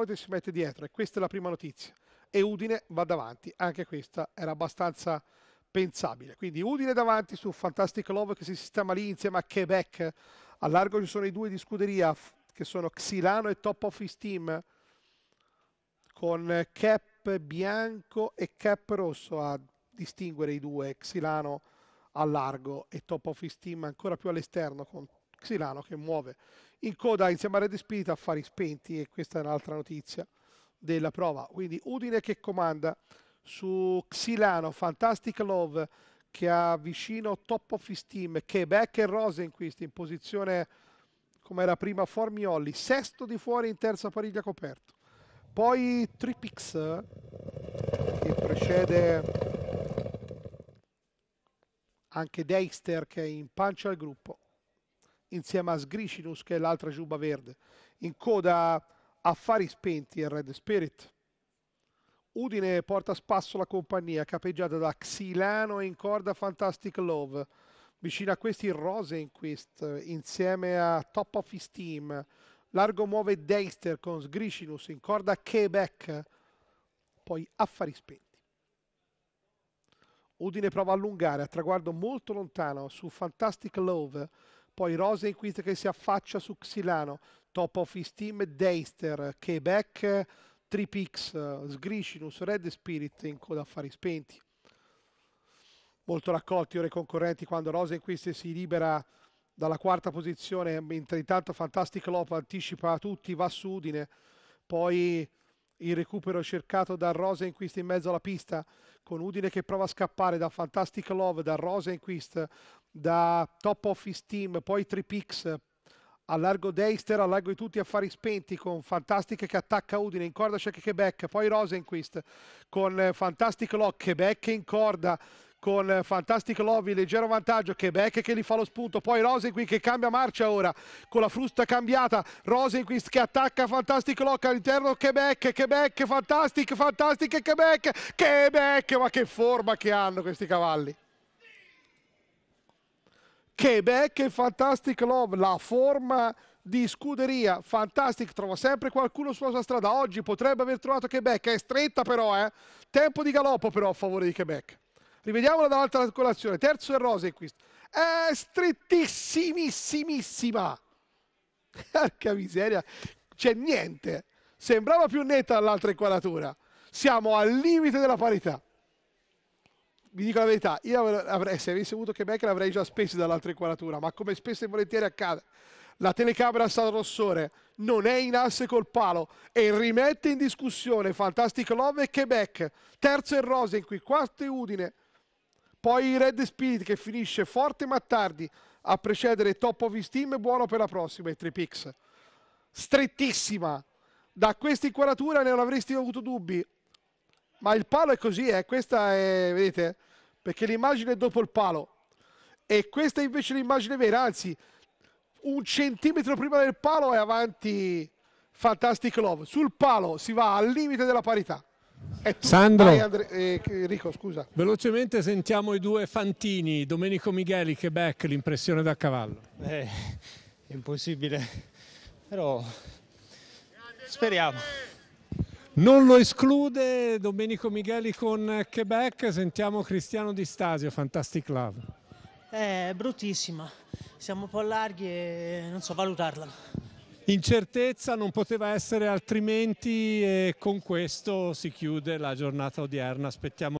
Oden si mette dietro e questa è la prima notizia. E Udine va davanti, anche questa era abbastanza pensabile. Quindi Udine davanti su Fantastic Love che si sistema lì insieme a Quebec. A largo ci sono i due di scuderia che sono Xilano e Top of His Team con cap bianco e cap rosso a distinguere i due, Xilano a largo e Top of His Team ancora più all'esterno con Xilano che muove in coda insieme a Red Spirit a fari spenti e questa è un'altra notizia della prova. Quindi Udine che comanda su Xilano, Fantastic Love che ha vicino Top of His Team, Quebec e Rosenquist in posizione come era prima Formiolli, sesto di fuori in terza pariglia coperto. Poi Tripix che precede anche Dexter che è in pancia al gruppo insieme a Sgrishinus che è l'altra giubba verde. In coda affari spenti e Red Spirit. Udine porta a spasso la compagnia, capeggiata da Xilano in corda Fantastic Love. Vicino a questi Rosenquist insieme a Top of Steam. Largo muove Deister con Sgrishinus in corda Quebec. Poi affari spenti. Udine prova a allungare a traguardo molto lontano su Fantastic Love poi Rosenquist che si affaccia su Xilano, Top of His Team, Deister, Quebec, Tripix, Sgrishinus, Red Spirit in coda affari spenti. Molto raccolti ora i concorrenti quando Rosenquist si libera dalla quarta posizione, mentre intanto Fantastic Lop anticipa a tutti, va su Udine, poi il recupero cercato da Rosenquist in mezzo alla pista con Udine che prova a scappare da Fantastic Love, da Rosenquist, da top of his team, poi Tripix, allargo Deister, allargo di tutti affari spenti con Fantastic che attacca Udine in corda Shaq Quebec, poi Rosenquist con Fantastic Lock, Quebec in corda con Fantastic Lovi, leggero vantaggio, Quebec che gli fa lo spunto, poi Rosenquist che cambia marcia ora, con la frusta cambiata, Rosenquist che attacca Fantastic Lock all'interno, Quebec, Quebec, Fantastic, Fantastic, Quebec, Quebec, ma che forma che hanno questi cavalli! Quebec e Fantastic Love, la forma di scuderia. Fantastic trova sempre qualcuno sulla sua strada. Oggi potrebbe aver trovato Quebec, è stretta però, eh. Tempo di galoppo però a favore di Quebec. Rivediamola dall'altra colazione, Terzo è Rosequist, È strettissimissimissima. Porca miseria, c'è niente. Sembrava più netta dall'altra inquadratura. Siamo al limite della parità vi dico la verità, io avrei, se avessi avuto Quebec l'avrei già speso dall'altra inquadratura, ma come spesso e volentieri accade, la telecamera San Rossore non è in asse col palo e rimette in discussione Fantastic Love e Quebec, terzo rosa in qui, quarto è Udine, poi Red Spirit che finisce forte ma tardi a precedere Top of Steam, buono per la prossima e 3 picks. Strettissima, da questa inquadratura non avresti avuto dubbi, ma il palo è così, eh? questa è, vedete, perché l'immagine è dopo il palo. E questa invece è l'immagine vera, anzi, un centimetro prima del palo è avanti Fantastic Love. Sul palo si va al limite della parità. Sandro, Andre... eh, Rico, scusa. velocemente sentiamo i due Fantini, Domenico Micheli, Quebec, l'impressione da cavallo. Eh, impossibile, però speriamo. Non lo esclude Domenico Micheli con Quebec, sentiamo Cristiano Di Stasio, Fantastic Love. È bruttissima, siamo un po' larghi e non so valutarla. Incertezza non poteva essere altrimenti e con questo si chiude la giornata odierna. Aspettiamo